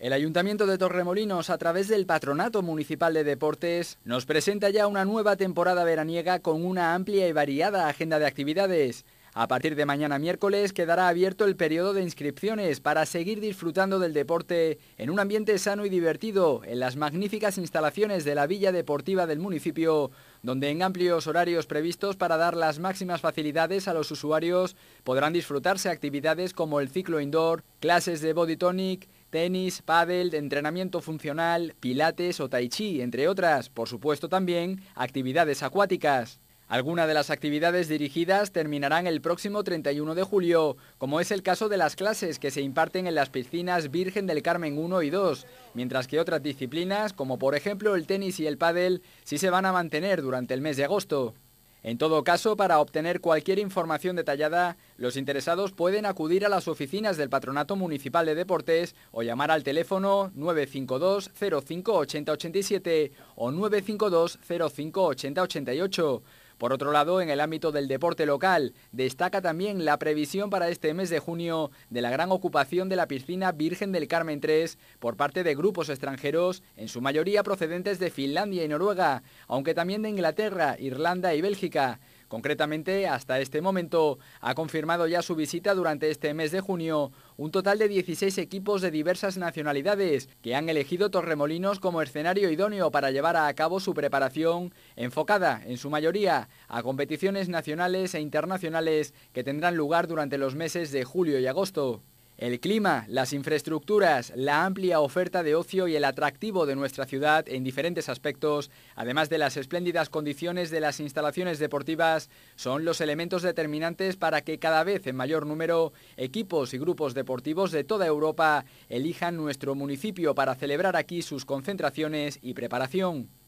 El Ayuntamiento de Torremolinos, a través del Patronato Municipal de Deportes, nos presenta ya una nueva temporada veraniega con una amplia y variada agenda de actividades. A partir de mañana miércoles quedará abierto el periodo de inscripciones para seguir disfrutando del deporte en un ambiente sano y divertido en las magníficas instalaciones de la Villa Deportiva del municipio, donde en amplios horarios previstos para dar las máximas facilidades a los usuarios podrán disfrutarse actividades como el ciclo indoor, clases de body tonic, tenis, pádel, entrenamiento funcional, pilates o tai chi, entre otras, por supuesto también actividades acuáticas. Algunas de las actividades dirigidas terminarán el próximo 31 de julio, como es el caso de las clases que se imparten en las piscinas Virgen del Carmen 1 y 2, mientras que otras disciplinas, como por ejemplo el tenis y el pádel, sí se van a mantener durante el mes de agosto. En todo caso, para obtener cualquier información detallada, los interesados pueden acudir a las oficinas del Patronato Municipal de Deportes o llamar al teléfono 952 05 o 952 05 por otro lado, en el ámbito del deporte local, destaca también la previsión para este mes de junio de la gran ocupación de la piscina Virgen del Carmen III por parte de grupos extranjeros, en su mayoría procedentes de Finlandia y Noruega, aunque también de Inglaterra, Irlanda y Bélgica. Concretamente, hasta este momento ha confirmado ya su visita durante este mes de junio un total de 16 equipos de diversas nacionalidades que han elegido Torremolinos como escenario idóneo para llevar a cabo su preparación enfocada, en su mayoría, a competiciones nacionales e internacionales que tendrán lugar durante los meses de julio y agosto. El clima, las infraestructuras, la amplia oferta de ocio y el atractivo de nuestra ciudad en diferentes aspectos, además de las espléndidas condiciones de las instalaciones deportivas, son los elementos determinantes para que cada vez en mayor número equipos y grupos deportivos de toda Europa elijan nuestro municipio para celebrar aquí sus concentraciones y preparación.